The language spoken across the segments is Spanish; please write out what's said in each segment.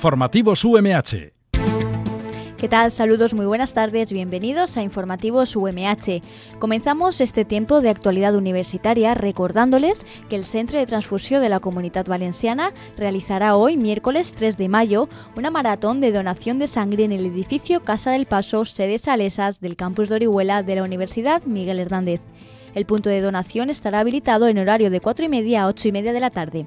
Informativos UMH. ¿Qué tal? Saludos, muy buenas tardes, bienvenidos a Informativos UMH. Comenzamos este tiempo de actualidad universitaria recordándoles que el Centro de Transfusión de la Comunidad Valenciana realizará hoy, miércoles 3 de mayo, una maratón de donación de sangre en el edificio Casa del Paso, sede Salesas del campus de Orihuela de la Universidad Miguel Hernández. El punto de donación estará habilitado en horario de 4 y media a 8 y media de la tarde.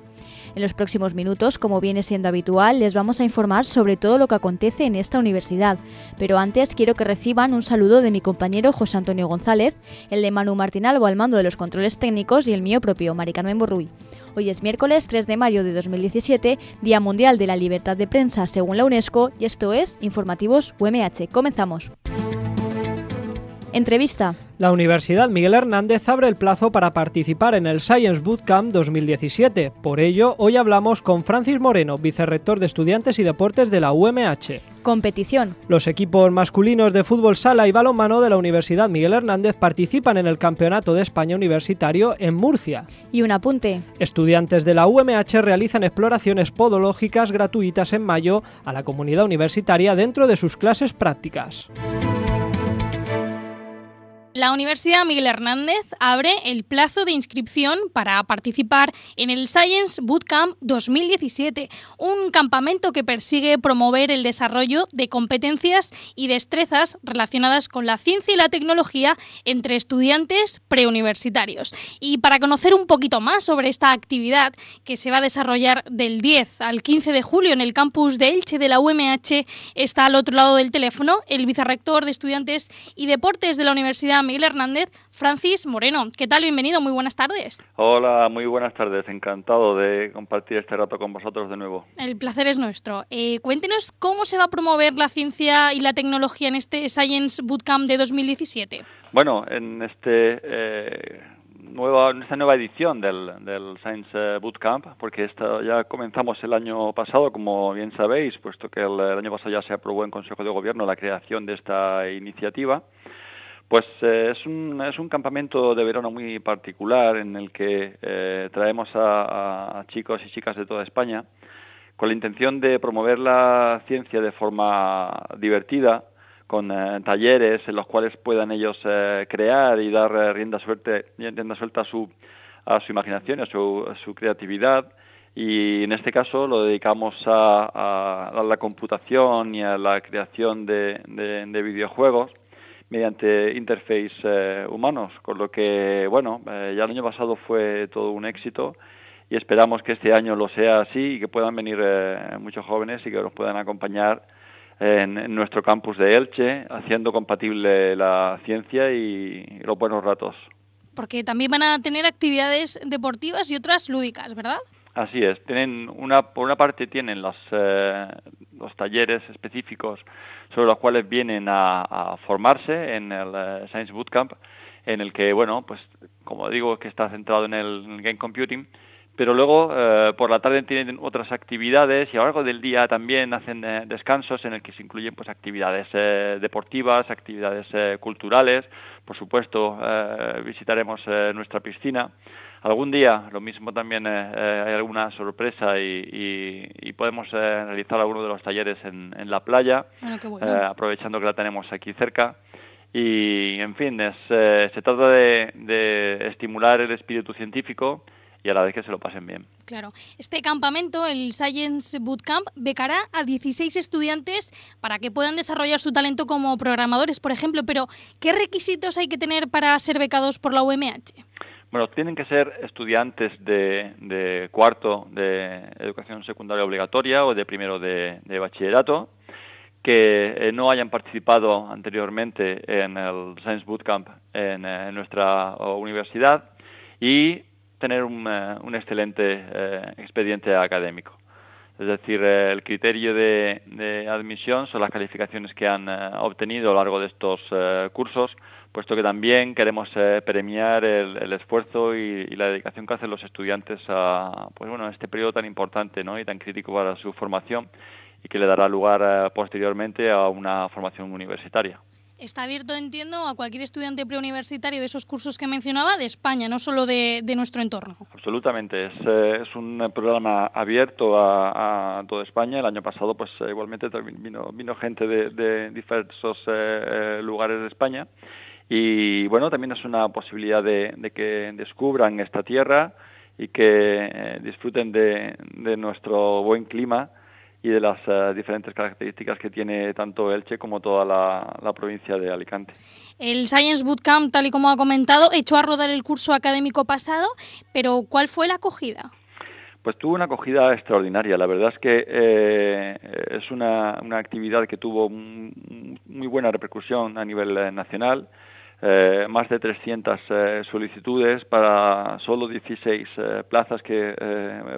En los próximos minutos, como viene siendo habitual, les vamos a informar sobre todo lo que acontece en esta universidad. Pero antes quiero que reciban un saludo de mi compañero José Antonio González, el de Manu Martín Albo al mando de los controles técnicos y el mío propio, Maricano Carmen Hoy es miércoles 3 de mayo de 2017, Día Mundial de la Libertad de Prensa según la UNESCO, y esto es Informativos UMH. Comenzamos. Entrevista. La Universidad Miguel Hernández abre el plazo para participar en el Science Bootcamp 2017. Por ello, hoy hablamos con Francis Moreno, vicerrector de Estudiantes y Deportes de la UMH. Competición. Los equipos masculinos de fútbol sala y balonmano de la Universidad Miguel Hernández participan en el Campeonato de España Universitario en Murcia. Y un apunte. Estudiantes de la UMH realizan exploraciones podológicas gratuitas en mayo a la comunidad universitaria dentro de sus clases prácticas. La Universidad Miguel Hernández abre el plazo de inscripción para participar en el Science Bootcamp 2017, un campamento que persigue promover el desarrollo de competencias y destrezas relacionadas con la ciencia y la tecnología entre estudiantes preuniversitarios. Y para conocer un poquito más sobre esta actividad que se va a desarrollar del 10 al 15 de julio en el campus de Elche de la UMH, está al otro lado del teléfono el vicerrector de Estudiantes y Deportes de la Universidad Miguel Hernández, Francis Moreno. ¿Qué tal? Bienvenido, muy buenas tardes. Hola, muy buenas tardes. Encantado de compartir este rato con vosotros de nuevo. El placer es nuestro. Eh, cuéntenos cómo se va a promover la ciencia y la tecnología en este Science Bootcamp de 2017. Bueno, en este... Eh, en esta nueva edición del, Science eh, Bootcamp, porque esto ya comenzamos el año pasado, como bien sabéis, puesto que el, año pasado ya se aprobó en Consejo de Gobierno la creación de esta iniciativa. Pues eh, es, un, campamento de verano muy particular en el que eh, traemos a, chicos y chicas de toda España con la intención de promover la ciencia de forma divertida, con eh, talleres en los cuales puedan ellos crear y dar rienda, suelta a su, imaginación, y a su creatividad y en este caso lo dedicamos a, la computación y a la creación de videojuegos mediante interface eh, humanos, con lo que, bueno, eh, ya el año pasado fue todo un éxito y esperamos que este año lo sea así y que puedan venir eh, muchos jóvenes y que nos puedan acompañar en, nuestro campus de Elche, haciendo compatible la ciencia y, y los buenos ratos. Porque también van a tener actividades deportivas y otras lúdicas, ¿verdad? Así es. Tienen una, por una parte tienen las los talleres específicos sobre los cuales vienen a, formarse en el eh, Science Bootcamp, en el que, bueno, pues como digo, que está centrado en el, Game Computing, pero luego eh, por la tarde tienen otras actividades y a lo largo del día también hacen eh, descansos en el que se incluyen pues actividades deportivas, actividades culturales, por supuesto visitaremos nuestra piscina, algún día lo mismo también eh, eh, hay alguna sorpresa y, podemos eh, realizar alguno de los talleres en, la playa, ah, aprovechando que la tenemos aquí cerca. Y en fin, se trata de, de estimular el espíritu científico y a la vez que se lo pasen bien. Claro. Este campamento, el Science Bootcamp, becará a 16 estudiantes para que puedan desarrollar su talento como programadores, por ejemplo. Pero, ¿qué requisitos hay que tener para ser becados por la UMH? Bueno, tienen que ser estudiantes de, cuarto de educación secundaria obligatoria o de primero de, bachillerato que eh, no hayan participado anteriormente en el Science Bootcamp en, eh, nuestra universidad y tener un, eh, excelente expediente académico. Es decir, el criterio de, admisión son las calificaciones que han obtenido a lo largo de estos cursos puesto que también queremos eh, premiar el, esfuerzo y, la dedicación que hacen los estudiantes a pues este periodo tan importante y tan crítico para su formación y que le dará lugar eh, posteriormente a una formación universitaria. Está abierto, entiendo, a cualquier estudiante preuniversitario de esos cursos que mencionaba de España, no solo de, nuestro entorno. Absolutamente, es, eh, un programa abierto a, toda España. El año pasado, pues igualmente vino, gente de, de diversos lugares de España. Y bueno, también es una posibilidad de, que descubran esta tierra y que eh, disfruten de, nuestro buen clima y de las eh, diferentes características que tiene tanto Elche como toda la, provincia de Alicante. El Science Bootcamp, tal y como ha comentado, echó a rodar el curso académico pasado, pero ¿cuál fue la acogida? Pues tuvo una acogida extraordinaria. La verdad es que eh, es una, actividad que tuvo muy buena repercusión a nivel nacional. Eh, más de 300 eh, solicitudes para solo 16 eh, plazas que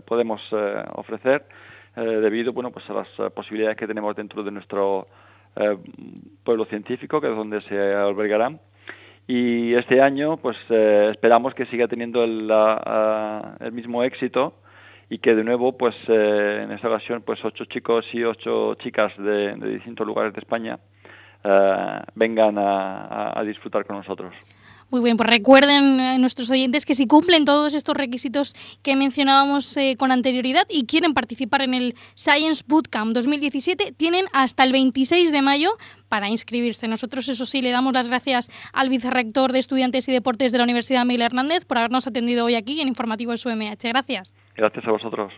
podemos ofrecer debido bueno, pues a las posibilidades que tenemos dentro de nuestro pueblo científico, que es donde se albergarán. Y este año pues esperamos que siga teniendo el, mismo éxito y que de nuevo pues en esta ocasión pues ocho chicos y ocho chicas de distintos lugares de España eh, vengan a, disfrutar con nosotros. Muy bien, pues recuerden eh, nuestros oyentes que si cumplen todos estos requisitos que mencionábamos eh, con anterioridad y quieren participar en el Science Bootcamp 2017, tienen hasta el 26 de mayo para inscribirse. Nosotros, eso sí, le damos las gracias al vicerrector de Estudiantes y Deportes de la Universidad Miguel Hernández por habernos atendido hoy aquí en Informativo SUMH. Gracias. Gracias a vosotros.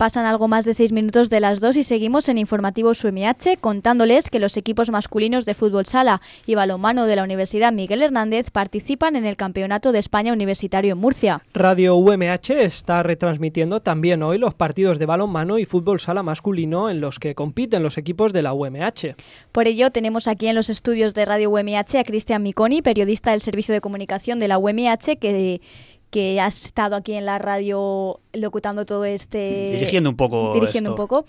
Pasan algo más de seis minutos de las dos y seguimos en Informativos UMH contándoles que los equipos masculinos de fútbol sala y balonmano de la Universidad Miguel Hernández participan en el Campeonato de España Universitario en Murcia. Radio UMH está retransmitiendo también hoy los partidos de balonmano y fútbol sala masculino en los que compiten los equipos de la UMH. Por ello tenemos aquí en los estudios de Radio UMH a Cristian Miconi, periodista del Servicio de Comunicación de la UMH, que, que has estado aquí en la radio locutando todo este... Dirigiendo un poco. Dirigiendo un poco.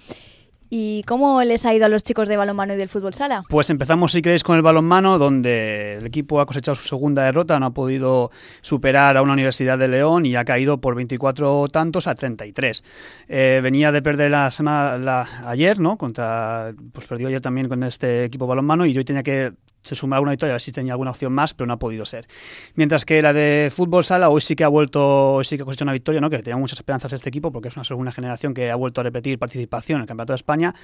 ¿Y cómo les ha ido a los chicos de balonmano y del fútbol sala? Pues empezamos, si queréis, con el balonmano, donde el equipo ha cosechado su segunda derrota, no ha podido superar a una Universidad de León y ha caído por 24 tantos a 33. Eh, venía de perder la semana ayer, ¿no? Contra, pues perdió ayer también con este equipo balonmano y yo tenía que se suma alguna victoria a ver si tenía alguna opción más, pero no ha podido ser. Mientras que la de fútbol sala hoy sí que ha vuelto, hoy sí que ha conseguido una victoria, ¿no? que tenía muchas esperanzas este equipo porque es una segunda generación que ha vuelto a repetir participación en el Campeonato de España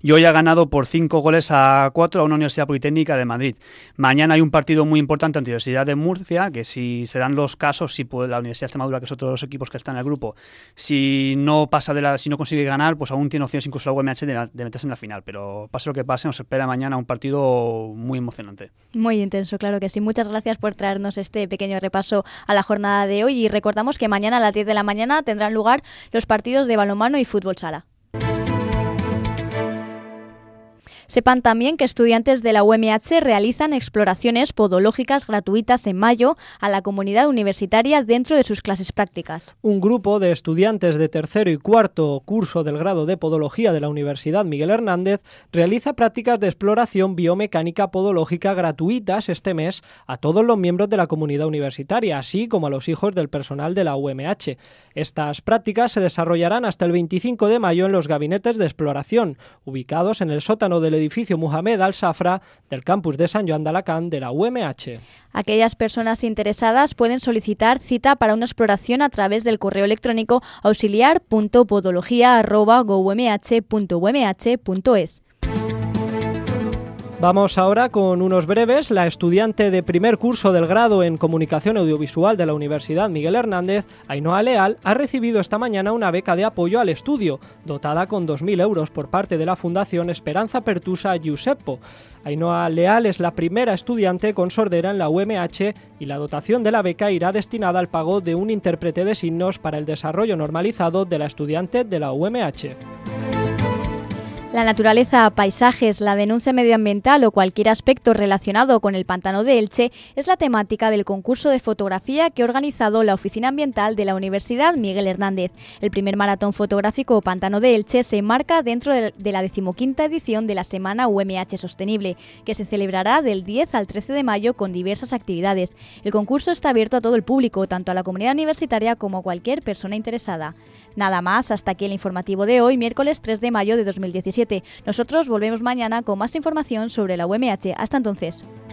y hoy ha ganado por cinco goles a cuatro a una Universidad Politécnica de Madrid. Mañana hay un partido muy importante ante la Universidad de Murcia, que si se dan los casos, si la Universidad de Extremadura, que es otro de los equipos que están en el grupo, si no pasa de la, si no consigue ganar, pues aún tiene opciones incluso la UMH de, de meterse en la final, pero pase lo que pase, nos espera mañana un partido muy emocionante. Muy intenso, claro que sí. Muchas gracias por traernos este pequeño repaso a la jornada de hoy y recordamos que mañana a las 10 de la mañana tendrán lugar los partidos de balonmano y fútbol sala. Sepan también que estudiantes de la UMH realizan exploraciones podológicas gratuitas en mayo a la comunidad universitaria dentro de sus clases prácticas. Un grupo de estudiantes de tercero y cuarto curso del grado de podología de la Universidad Miguel Hernández realiza prácticas de exploración biomecánica podológica gratuitas este mes a todos los miembros de la comunidad universitaria, así como a los hijos del personal de la UMH. Estas prácticas se desarrollarán hasta el 25 de mayo en los gabinetes de exploración, ubicados en el sótano del edificio edificio Muhammad Al-Safra del campus de San Joan de Alacant de la UMH. Aquellas personas interesadas pueden solicitar cita para una exploración a través del correo electrónico auxiliar.podología.umh.umh.es. Vamos ahora con unos breves. La estudiante de primer curso del grado en Comunicación Audiovisual de la Universidad Miguel Hernández, Ainhoa Leal, ha recibido esta mañana una beca de apoyo al estudio, dotada con 2.000 euros por parte de la Fundación Esperanza Pertusa Giuseppo. Ainhoa Leal es la primera estudiante con sordera en la UMH y la dotación de la beca irá destinada al pago de un intérprete de signos para el desarrollo normalizado de la estudiante de la UMH. La naturaleza, paisajes, la denuncia medioambiental o cualquier aspecto relacionado con el pantano de Elche es la temática del concurso de fotografía que ha organizado la Oficina Ambiental de la Universidad Miguel Hernández. El primer maratón fotográfico Pantano de Elche se enmarca dentro de la decimoquinta edición de la Semana UMH Sostenible, que se celebrará del 10 al 13 de mayo con diversas actividades. El concurso está abierto a todo el público, tanto a la comunidad universitaria como a cualquier persona interesada. Nada más, hasta aquí el informativo de hoy, miércoles 3 de mayo de 2017. Nosotros volvemos mañana con más información sobre la UMH. Hasta entonces.